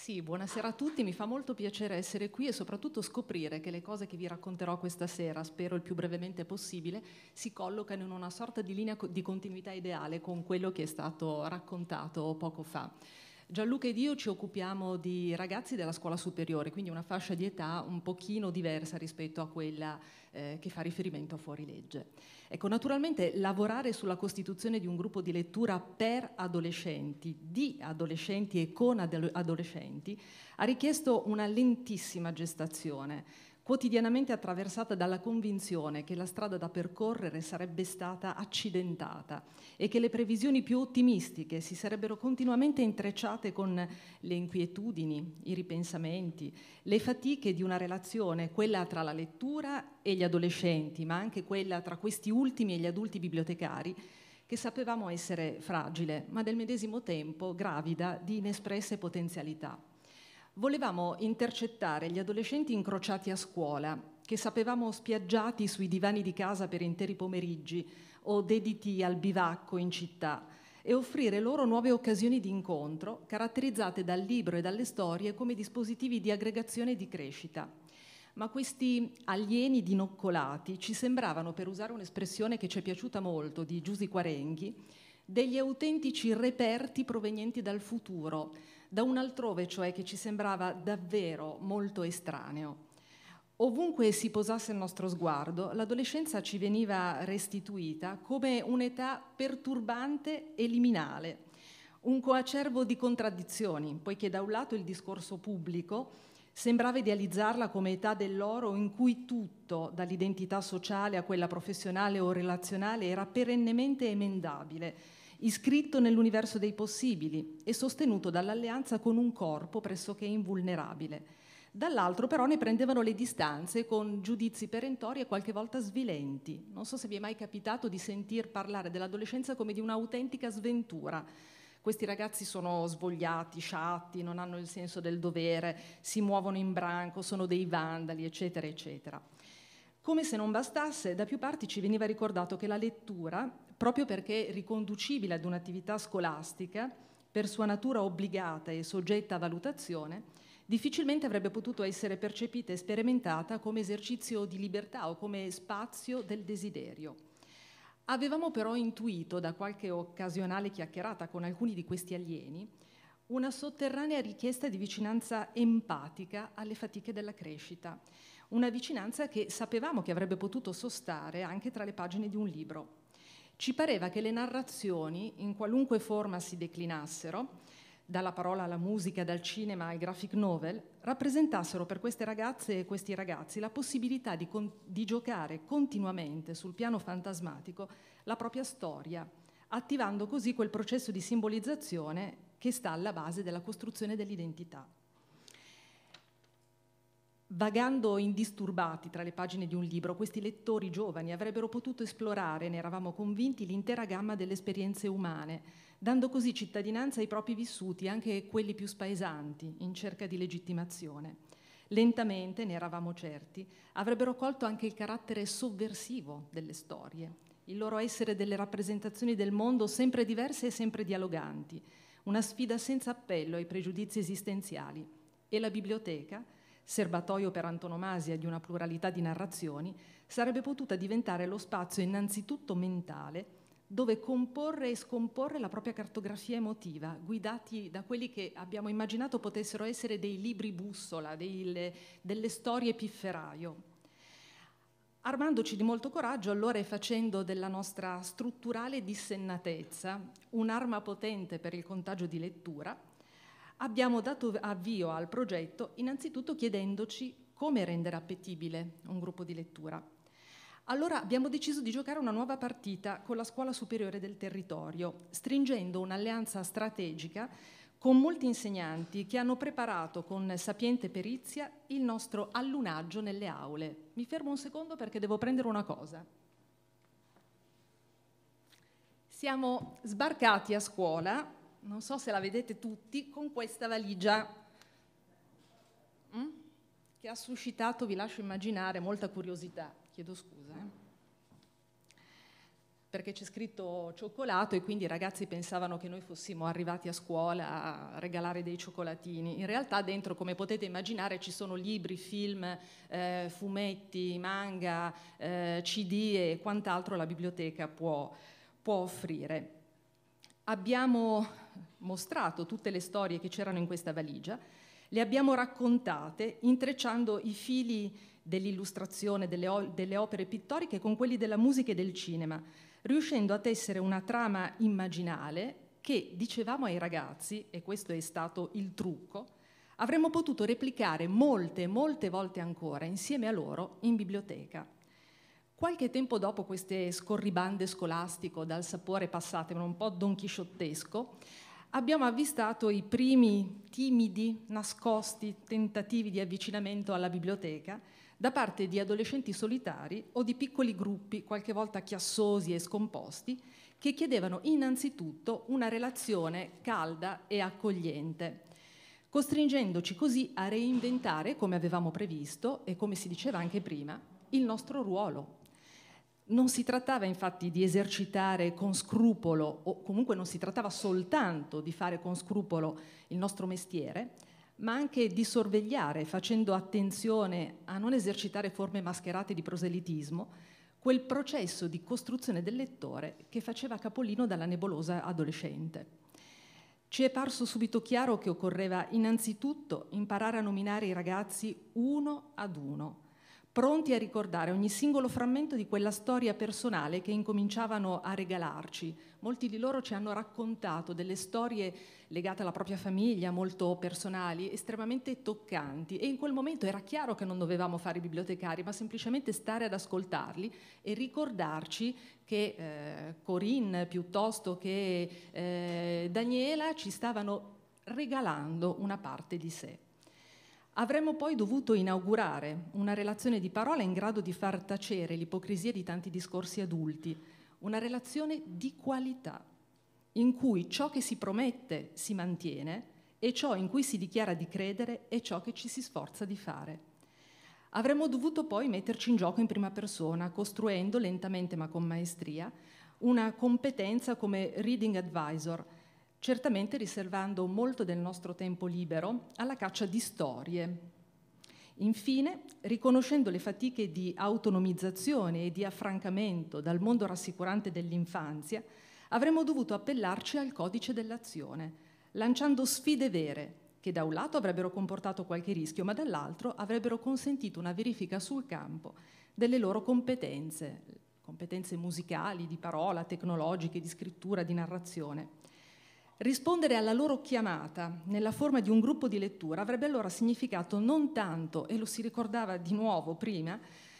Sì, buonasera a tutti, mi fa molto piacere essere qui e soprattutto scoprire che le cose che vi racconterò questa sera, spero il più brevemente possibile, si collocano in una sorta di linea di continuità ideale con quello che è stato raccontato poco fa. Gianluca ed io ci occupiamo di ragazzi della scuola superiore, quindi una fascia di età un pochino diversa rispetto a quella eh, che fa riferimento a fuorilegge. Ecco, naturalmente lavorare sulla costituzione di un gruppo di lettura per adolescenti, di adolescenti e con adolescenti, ha richiesto una lentissima gestazione quotidianamente attraversata dalla convinzione che la strada da percorrere sarebbe stata accidentata e che le previsioni più ottimistiche si sarebbero continuamente intrecciate con le inquietudini, i ripensamenti, le fatiche di una relazione, quella tra la lettura e gli adolescenti, ma anche quella tra questi ultimi e gli adulti bibliotecari, che sapevamo essere fragile, ma del medesimo tempo gravida di inespresse potenzialità. Volevamo intercettare gli adolescenti incrociati a scuola, che sapevamo spiaggiati sui divani di casa per interi pomeriggi o dediti al bivacco in città e offrire loro nuove occasioni di incontro, caratterizzate dal libro e dalle storie come dispositivi di aggregazione e di crescita. Ma questi alieni dinoccolati ci sembravano, per usare un'espressione che ci è piaciuta molto di Giusi Quarenghi, degli autentici reperti provenienti dal futuro, da un altrove cioè che ci sembrava davvero molto estraneo. Ovunque si posasse il nostro sguardo, l'adolescenza ci veniva restituita come un'età perturbante e liminale, un coacervo di contraddizioni, poiché da un lato il discorso pubblico sembrava idealizzarla come età dell'oro in cui tutto, dall'identità sociale a quella professionale o relazionale, era perennemente emendabile iscritto nell'universo dei possibili e sostenuto dall'alleanza con un corpo pressoché invulnerabile. Dall'altro però ne prendevano le distanze con giudizi perentori e qualche volta svilenti. Non so se vi è mai capitato di sentir parlare dell'adolescenza come di un'autentica sventura. Questi ragazzi sono svogliati, sciatti, non hanno il senso del dovere, si muovono in branco, sono dei vandali, eccetera, eccetera. Come se non bastasse, da più parti ci veniva ricordato che la lettura, proprio perché riconducibile ad un'attività scolastica, per sua natura obbligata e soggetta a valutazione, difficilmente avrebbe potuto essere percepita e sperimentata come esercizio di libertà o come spazio del desiderio. Avevamo però intuito da qualche occasionale chiacchierata con alcuni di questi alieni una sotterranea richiesta di vicinanza empatica alle fatiche della crescita una vicinanza che sapevamo che avrebbe potuto sostare anche tra le pagine di un libro. Ci pareva che le narrazioni, in qualunque forma si declinassero, dalla parola alla musica, dal cinema al graphic novel, rappresentassero per queste ragazze e questi ragazzi la possibilità di, con- di, giocare continuamente sul piano fantasmatico la propria storia, attivando così quel processo di simbolizzazione che sta alla base della costruzione dell'identità. Vagando indisturbati tra le pagine di un libro, questi lettori giovani avrebbero potuto esplorare, ne eravamo convinti, l'intera gamma delle esperienze umane, dando così cittadinanza ai propri vissuti, anche quelli più spaesanti, in cerca di legittimazione. Lentamente, ne eravamo certi, avrebbero colto anche il carattere sovversivo delle storie, il loro essere delle rappresentazioni del mondo sempre diverse e sempre dialoganti, una sfida senza appello ai pregiudizi esistenziali. E la biblioteca, serbatoio per antonomasia di una pluralità di narrazioni, sarebbe potuta diventare lo spazio innanzitutto mentale dove comporre e scomporre la propria cartografia emotiva, guidati da quelli che abbiamo immaginato potessero essere dei libri bussola, delle, delle storie pifferaio. Armandoci di molto coraggio allora e facendo della nostra strutturale dissennatezza un'arma potente per il contagio di lettura, abbiamo dato avvio al progetto innanzitutto chiedendoci come rendere appetibile un gruppo di lettura. Allora abbiamo deciso di giocare una nuova partita con la Scuola Superiore del Territorio, stringendo un'alleanza strategica con molti insegnanti che hanno preparato con sapiente perizia il nostro allunaggio nelle aule. Mi fermo un secondo perché devo prendere una cosa. Siamo sbarcati a scuola non so se la vedete tutti, con questa valigia mm? che ha suscitato, vi lascio immaginare, molta curiosità. Chiedo scusa. Eh? perché c'è scritto cioccolato e quindi i ragazzi pensavano che noi fossimo arrivati a scuola a regalare dei cioccolatini. In realtà dentro, come potete immaginare, ci sono libri, film, eh, fumetti, manga, eh, CD e quant'altro la biblioteca può, può offrire abbiamo mostrato tutte le storie che c'erano in questa valigia, le abbiamo raccontate intrecciando i fili dell'illustrazione delle, delle opere pittoriche con quelli della musica e del cinema, riuscendo a tessere una trama immaginale che dicevamo ai ragazzi, e questo è stato il trucco, avremmo potuto replicare molte, molte volte ancora insieme a loro in biblioteca. Qualche tempo dopo queste scorribande scolastico dal sapore, ma un po' donchisciottesco, abbiamo avvistato i primi timidi, nascosti tentativi di avvicinamento alla biblioteca da parte di adolescenti solitari o di piccoli gruppi, qualche volta chiassosi e scomposti, che chiedevano innanzitutto una relazione calda e accogliente costringendoci così a reinventare, come avevamo previsto e come si diceva anche prima, il nostro ruolo non si trattava infatti di esercitare con scrupolo, o comunque non si trattava soltanto di fare con scrupolo il nostro mestiere, ma anche di sorvegliare, facendo attenzione a non esercitare forme mascherate di proselitismo, quel processo di costruzione del lettore che faceva capolino dalla nebulosa adolescente. Ci è parso subito chiaro che occorreva innanzitutto imparare a nominare i ragazzi uno ad uno, pronti a ricordare ogni singolo frammento di quella storia personale che incominciavano a regalarci. Molti di loro ci hanno raccontato delle storie legate alla propria famiglia, molto personali, estremamente toccanti e in quel momento era chiaro che non dovevamo fare i bibliotecari, ma semplicemente stare ad ascoltarli e ricordarci che eh, Corinne piuttosto che eh, Daniela ci stavano regalando una parte di sé. Avremmo poi dovuto inaugurare una relazione di parola in grado di far tacere l'ipocrisia di tanti discorsi adulti, una relazione di qualità, in cui ciò che si promette si mantiene e ciò in cui si dichiara di credere è ciò che ci si sforza di fare. Avremmo dovuto poi metterci in gioco in prima persona, costruendo lentamente ma con maestria una competenza come reading advisor, certamente riservando molto del nostro tempo libero alla caccia di storie. Infine, riconoscendo le fatiche di autonomizzazione e di affrancamento dal mondo rassicurante dell'infanzia, avremmo dovuto appellarci al codice dell'azione, lanciando sfide vere che da un lato avrebbero comportato qualche rischio, ma dall'altro avrebbero consentito una verifica sul campo delle loro competenze, competenze musicali, di parola, tecnologiche, di scrittura, di narrazione. Rispondere alla loro chiamata nella forma di un gruppo di lettura avrebbe allora significato non tanto, e lo si ricordava di nuovo prima,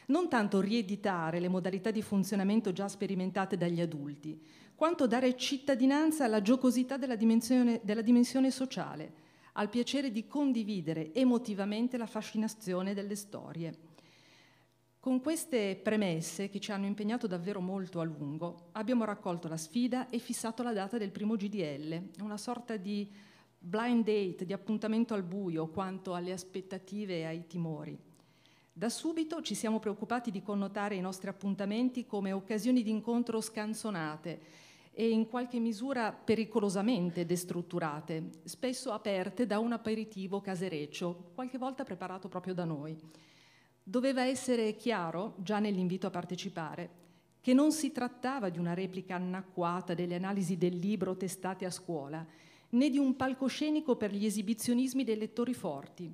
non tanto rieditare le modalità di funzionamento già sperimentate dagli adulti, quanto dare cittadinanza alla giocosità della dimensione, della dimensione sociale, al piacere di condividere emotivamente la fascinazione delle storie. Con queste premesse, che ci hanno impegnato davvero molto a lungo, abbiamo raccolto la sfida e fissato la data del primo GDL, una sorta di blind date, di appuntamento al buio quanto alle aspettative e ai timori. Da subito ci siamo preoccupati di connotare i nostri appuntamenti come occasioni di incontro scansonate e in qualche misura pericolosamente destrutturate, spesso aperte da un aperitivo casereccio, qualche volta preparato proprio da noi. Doveva essere chiaro, già nell'invito a partecipare, che non si trattava di una replica anacquata delle analisi del libro testate a scuola, né di un palcoscenico per gli esibizionismi dei lettori forti.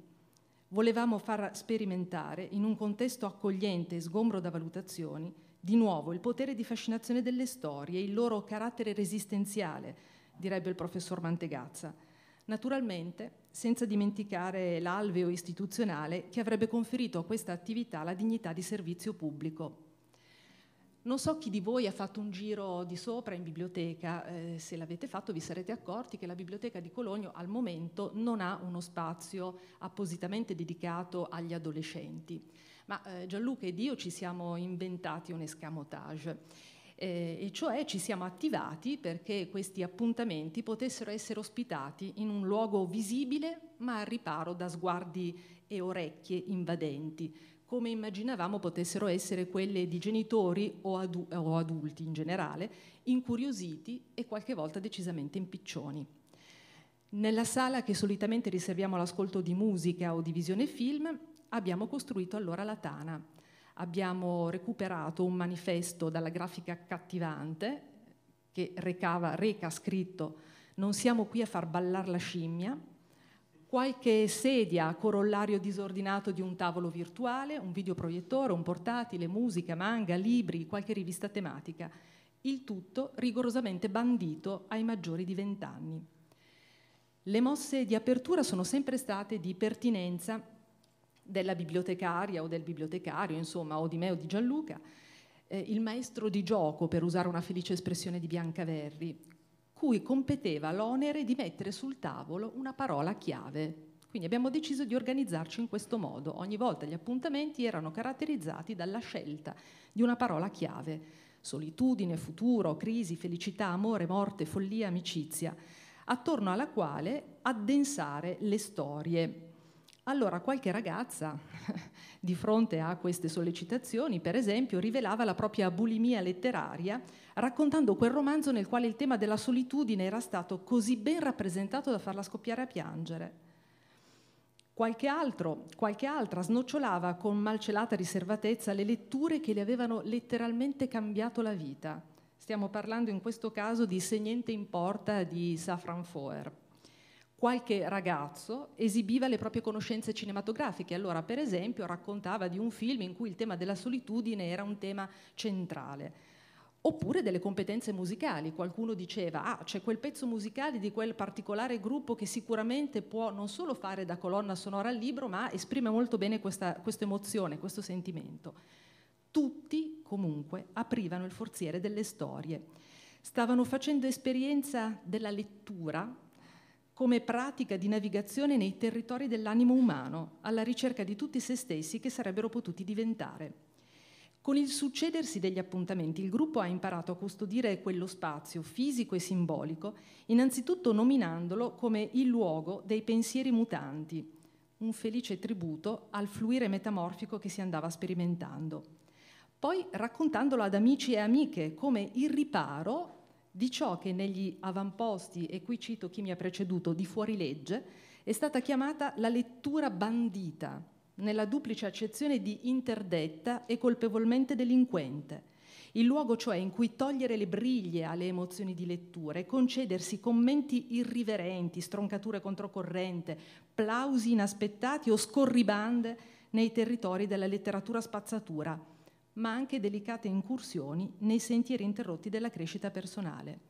Volevamo far sperimentare, in un contesto accogliente e sgombro da valutazioni, di nuovo il potere di fascinazione delle storie, il loro carattere resistenziale, direbbe il professor Mantegazza, naturalmente senza dimenticare l'alveo istituzionale che avrebbe conferito a questa attività la dignità di servizio pubblico. Non so chi di voi ha fatto un giro di sopra in biblioteca, eh, se l'avete fatto vi sarete accorti che la biblioteca di Cologno al momento non ha uno spazio appositamente dedicato agli adolescenti, ma eh, Gianluca ed io ci siamo inventati un escamotage eh, e cioè ci siamo attivati perché questi appuntamenti potessero essere ospitati in un luogo visibile ma al riparo da sguardi e orecchie invadenti, come immaginavamo potessero essere quelle di genitori o, adu- o adulti in generale, incuriositi e qualche volta decisamente impiccioni. Nella sala che solitamente riserviamo all'ascolto di musica o di visione film abbiamo costruito allora la tana abbiamo recuperato un manifesto dalla grafica accattivante che recava, reca scritto Non siamo qui a far ballare la scimmia, qualche sedia, a corollario disordinato di un tavolo virtuale, un videoproiettore, un portatile, musica, manga, libri, qualche rivista tematica, il tutto rigorosamente bandito ai maggiori di vent'anni. Le mosse di apertura sono sempre state di pertinenza della bibliotecaria o del bibliotecario, insomma, o di me o di Gianluca, eh, il maestro di gioco, per usare una felice espressione di Biancaverri, cui competeva l'onere di mettere sul tavolo una parola chiave. Quindi abbiamo deciso di organizzarci in questo modo. Ogni volta gli appuntamenti erano caratterizzati dalla scelta di una parola chiave. Solitudine, futuro, crisi, felicità, amore, morte, follia, amicizia, attorno alla quale addensare le storie allora qualche ragazza di fronte a queste sollecitazioni, per esempio, rivelava la propria bulimia letteraria raccontando quel romanzo nel quale il tema della solitudine era stato così ben rappresentato da farla scoppiare a piangere. Qualche altro, qualche altra snocciolava con malcelata riservatezza le letture che le avevano letteralmente cambiato la vita. Stiamo parlando in questo caso di Se niente importa di Safran Foer qualche ragazzo esibiva le proprie conoscenze cinematografiche. Allora, per esempio, raccontava di un film in cui il tema della solitudine era un tema centrale. Oppure delle competenze musicali. Qualcuno diceva, ah, c'è quel pezzo musicale di quel particolare gruppo che sicuramente può non solo fare da colonna sonora al libro, ma esprime molto bene questa, questa emozione, questo sentimento. Tutti comunque aprivano il forziere delle storie. Stavano facendo esperienza della lettura come pratica di navigazione nei territori dell'animo umano, alla ricerca di tutti se stessi che sarebbero potuti diventare. Con il succedersi degli appuntamenti, il gruppo ha imparato a custodire quello spazio fisico e simbolico, innanzitutto nominandolo come il luogo dei pensieri mutanti, un felice tributo al fluire metamorfico che si andava sperimentando. Poi raccontandolo ad amici e amiche come il riparo di ciò che negli avamposti, e qui cito chi mi ha preceduto, di fuorilegge, è stata chiamata la lettura bandita, nella duplice accezione di interdetta e colpevolmente delinquente. Il luogo cioè in cui togliere le briglie alle emozioni di lettura e concedersi commenti irriverenti, stroncature controcorrente, plausi inaspettati o scorribande nei territori della letteratura spazzatura ma anche delicate incursioni nei sentieri interrotti della crescita personale.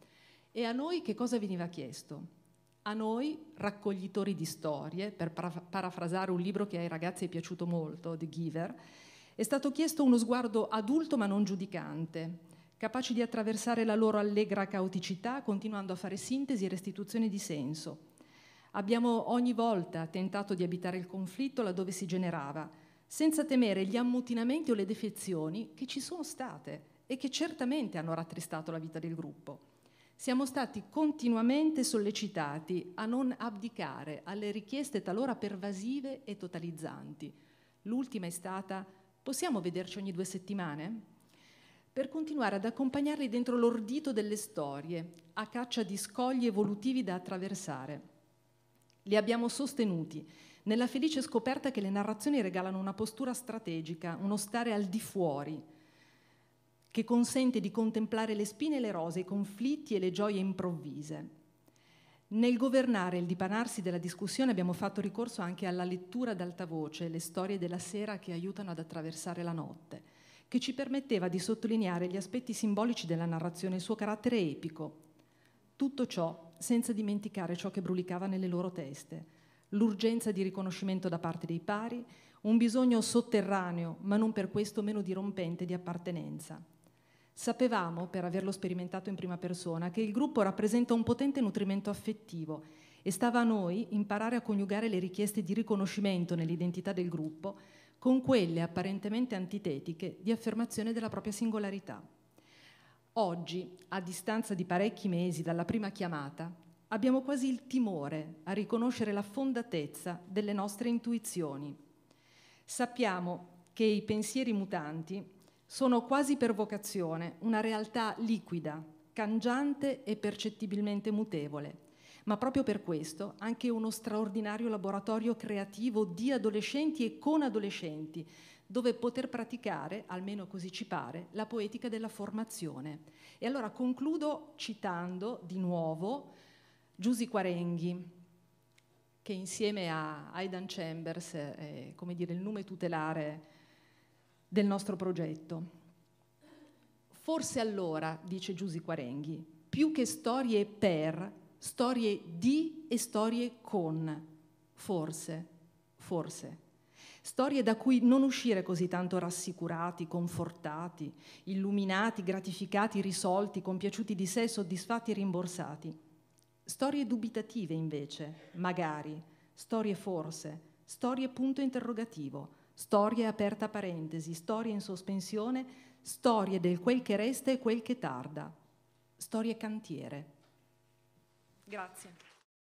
E a noi che cosa veniva chiesto? A noi, raccoglitori di storie, per parafrasare un libro che ai ragazzi è piaciuto molto, The Giver, è stato chiesto uno sguardo adulto ma non giudicante, capace di attraversare la loro allegra caoticità, continuando a fare sintesi e restituzione di senso. Abbiamo ogni volta tentato di abitare il conflitto laddove si generava, senza temere gli ammutinamenti o le defezioni che ci sono state e che certamente hanno rattristato la vita del gruppo. Siamo stati continuamente sollecitati a non abdicare alle richieste talora pervasive e totalizzanti. L'ultima è stata possiamo vederci ogni due settimane? Per continuare ad accompagnarli dentro l'ordito delle storie, a caccia di scogli evolutivi da attraversare. Li abbiamo sostenuti nella felice scoperta che le narrazioni regalano una postura strategica, uno stare al di fuori, che consente di contemplare le spine e le rose, i conflitti e le gioie improvvise. Nel governare il dipanarsi della discussione abbiamo fatto ricorso anche alla lettura ad alta voce, le storie della sera che aiutano ad attraversare la notte, che ci permetteva di sottolineare gli aspetti simbolici della narrazione il suo carattere epico. Tutto ciò senza dimenticare ciò che brulicava nelle loro teste, l'urgenza di riconoscimento da parte dei pari, un bisogno sotterraneo, ma non per questo meno dirompente di appartenenza. Sapevamo, per averlo sperimentato in prima persona, che il gruppo rappresenta un potente nutrimento affettivo e stava a noi imparare a coniugare le richieste di riconoscimento nell'identità del gruppo con quelle apparentemente antitetiche di affermazione della propria singolarità. Oggi, a distanza di parecchi mesi dalla prima chiamata, abbiamo quasi il timore a riconoscere la fondatezza delle nostre intuizioni. Sappiamo che i pensieri mutanti sono quasi per vocazione una realtà liquida, cangiante e percettibilmente mutevole, ma proprio per questo anche uno straordinario laboratorio creativo di adolescenti e con adolescenti, dove poter praticare, almeno così ci pare, la poetica della formazione. E allora concludo citando di nuovo Giusy Quarenghi, che insieme a Aidan Chambers è come dire, il nome tutelare del nostro progetto. Forse allora, dice Giusy Quarenghi, più che storie per, storie di e storie con, forse, forse. Storie da cui non uscire così tanto rassicurati, confortati, illuminati, gratificati, risolti, compiaciuti di sé, soddisfatti e rimborsati Storie dubitative invece, magari, storie forse, storie punto interrogativo, storie aperta parentesi, storie in sospensione, storie del quel che resta e quel che tarda, storie cantiere. Grazie.